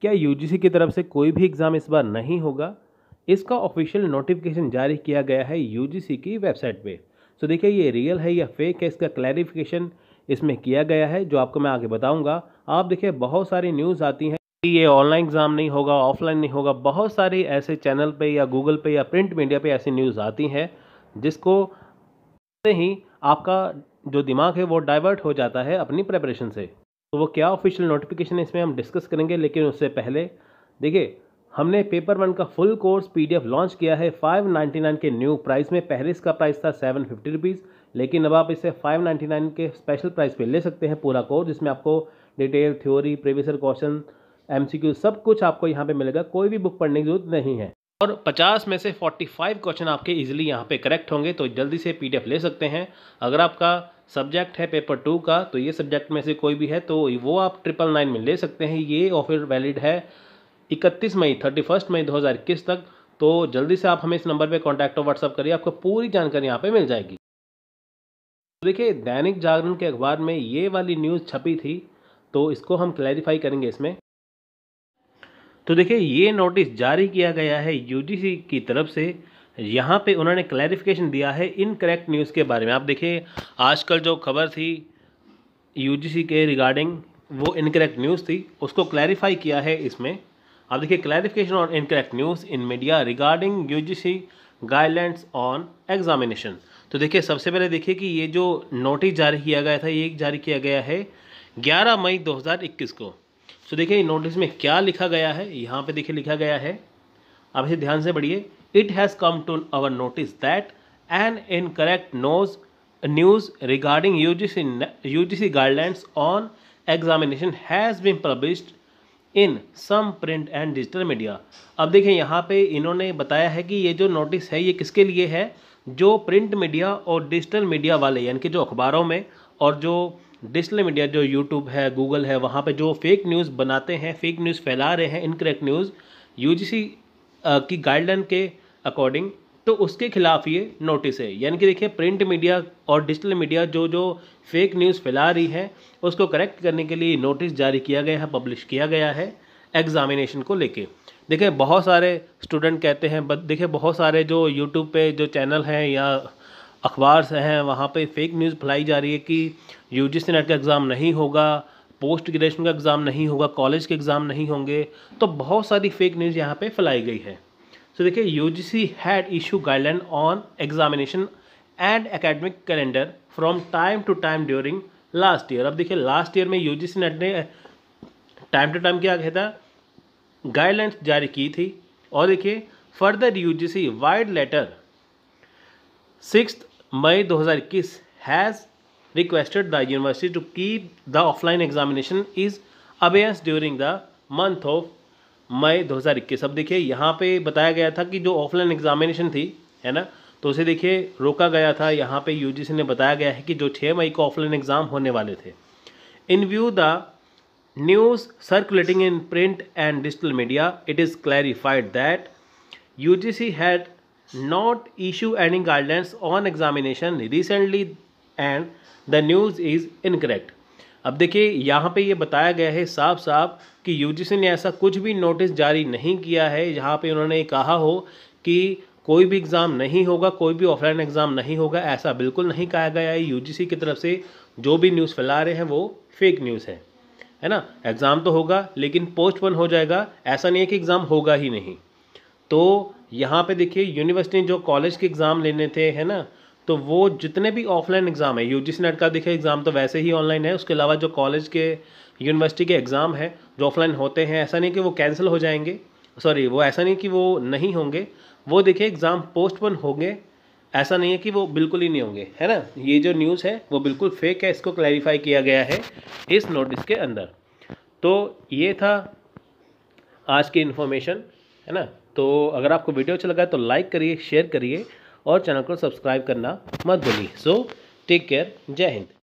क्या यूजीसी की तरफ से कोई भी एग्ज़ाम इस बार नहीं होगा इसका ऑफिशियल नोटिफिकेशन जारी किया गया है यूजीसी की वेबसाइट पे सो देखिए ये रियल है या फेक है इसका क्लैरिफिकेशन इसमें किया गया है जो आपको मैं आगे बताऊंगा आप देखिए बहुत सारी न्यूज़ आती हैं कि ये ऑनलाइन एग्ज़ाम नहीं होगा ऑफलाइन नहीं होगा बहुत सारे ऐसे चैनल पे या गूगल पे या प्रिंट मीडिया पे ऐसी न्यूज़ आती हैं जिसको ही आपका जो दिमाग है वो डाइवर्ट हो जाता है अपनी प्रेपरेशन से तो वो क्या ऑफिशियल नोटिफिकेशन है इसमें हम डिस्कस करेंगे लेकिन उससे पहले देखिए हमने पेपर वन का फुल कोर्स पीडीएफ लॉन्च किया है 599 के न्यू प्राइस में पहले इसका प्राइस था सेवन फिफ्टी रुपीज़ लेकिन अब आप इसे 599 के स्पेशल प्राइस पे ले सकते हैं पूरा कोर्स जिसमें आपको detail theory previous year question MCQ सब कुछ आपको यहाँ पे मिलेगा कोई भी बुक पढ़ने की जरूरत नहीं है और 50 में से 45 क्वेश्चन आपके इजीली यहाँ पे करेक्ट होंगे तो जल्दी से पीडीएफ ले सकते हैं अगर आपका सब्जेक्ट है पेपर टू का तो ये सब्जेक्ट में से कोई भी है तो वो आप ट्रिपल नाइन में ले सकते हैं ये ऑफ़र वैलिड है इकतीस मई थर्टी फर्स्ट मई दो हज़ार इक्कीस तक तो जल्दी से आप हमें इस नंबर पे कांटेक्ट और व्हाट्सअप करिए आपको पूरी जानकारी यहाँ पे मिल जाएगी तो देखिए दैनिक जागरण के अखबार में ये वाली न्यूज़ छपी थी तो इसको हम क्लैरिफाई करेंगे इसमें तो देखिए ये नोटिस जारी किया गया है यू की तरफ से यहाँ पे उन्होंने क्लैरिफिकेशन दिया है इनकरेक्ट न्यूज़ के बारे में आप देखिए आजकल जो खबर थी यूजीसी के रिगार्डिंग वो इनकरेक्ट न्यूज़ थी उसको क्लैरिफाई किया है इसमें आप देखिए clarification on incorrect news in media regarding you guidelines on examination तो देखिए सबसे पहले देखिए कि ये जो नोटिस जारी किया गया था ये जारी किया गया है 11 मई 2021 को तो देखिए नोटिस में क्या लिखा गया है यहाँ पे देखिए लिखा गया है आप इसे ध्यान से पढ़िए it has come to our notice that an incorrect news news regarding UGC, UGC guidelines on examination has been published in some print and digital media अब देखिए यहाँ पे इन्होंने बताया है कि ये जो नोटिस है ये किसके लिए है जो प्रिंट मीडिया और डिजिटल मीडिया वाले यानी कि जो अखबारों में और जो डिजिटल मीडिया जो यूट्यूब है गूगल है वहाँ पे जो फेक न्यूज़ बनाते हैं फेक न्यूज़ फैला रहे हैं इनकरेक्ट न्यूज़ यूजीसी की गाइडलाइन के अकॉर्डिंग तो उसके खिलाफ ये नोटिस है यानी कि देखिए प्रिंट मीडिया और डिजिटल मीडिया जो जो फेक न्यूज़ फैला रही है उसको करेक्ट करने के लिए नोटिस जारी किया गया है पब्लिश किया गया है एग्ज़ामिनेशन को लेके देखिए बहुत सारे स्टूडेंट कहते हैं देखिए बहुत सारे जो यूट्यूब पे जो चैनल हैं या अखबार हैं वहाँ पे फेक न्यूज़ फैलाई जा रही है कि यू जी नेट का एग्ज़ाम नहीं होगा पोस्ट ग्रेजुएशन का एग्ज़ाम नहीं होगा कॉलेज के एग्ज़ाम नहीं होंगे तो बहुत सारी फेक न्यूज़ यहाँ पर फैलाई गई है सो देखिए UGC had issue guideline on examination and academic calendar from time to time during last year अब देखिए लास्ट ईयर में यूजीसी नेट ने टाइम टू टाइम क्या कहता गाइडलाइंस जारी की थी और देखिए further UGC vide letter six May 2021 has requested the university to keep the offline examination is abeyance during the month of May 2021 अब देखिए यहाँ पे बताया गया था कि जो ऑफलाइन एग्जामिनेशन थी है ना तो उसे देखिए रोका गया था यहाँ पे यूजीसी ने बताया गया है कि जो छः मई को ऑफलाइन एग्ज़ाम होने वाले थे in view the news circulating in print and digital media it is clarified that U G C had not issue any guidelines on examination recently and the news is incorrect अब देखिए यहाँ पे ये बताया गया है साफ साफ कि यूजीसी ने ऐसा कुछ भी नोटिस जारी नहीं किया है जहाँ पे उन्होंने कहा हो कि कोई भी एग्ज़ाम नहीं होगा कोई भी ऑफलाइन एग्ज़ाम नहीं होगा ऐसा बिल्कुल नहीं कहा गया है यू की तरफ से जो भी न्यूज़ फैला रहे हैं वो फेक न्यूज़ है है ना एग्ज़ाम तो होगा लेकिन पोस्टपोन हो जाएगा ऐसा नहीं है कि एग्ज़ाम होगा ही नहीं तो यहाँ पे देखिए यूनिवर्सिटी जो कॉलेज के एग्ज़ाम लेने थे है ना तो वो जितने भी ऑफलाइन एग्ज़ाम है यू जी नेट का देखिए एग्ज़ाम तो वैसे ही ऑनलाइन है उसके अलावा जो कॉलेज के यूनिवर्सिटी के एग्ज़ाम हैं जो ऑफलाइन होते हैं ऐसा नहीं कि वो कैंसिल हो जाएंगे सॉरी वो ऐसा नहीं कि वो नहीं होंगे वो देखिए एग्ज़ाम पोस्टपोन होंगे ऐसा नहीं है कि वो बिल्कुल ही नहीं होंगे है ना ये जो न्यूज़ है वो बिल्कुल फेक है इसको क्लैरिफाई किया गया है इस नोटिस के अंदर तो ये था आज की इन्फॉर्मेशन है ना तो अगर आपको वीडियो अच्छा लगा तो लाइक करिए शेयर करिए और चैनल को सब्सक्राइब करना मत भूलिए सो टेक केयर जय हिंद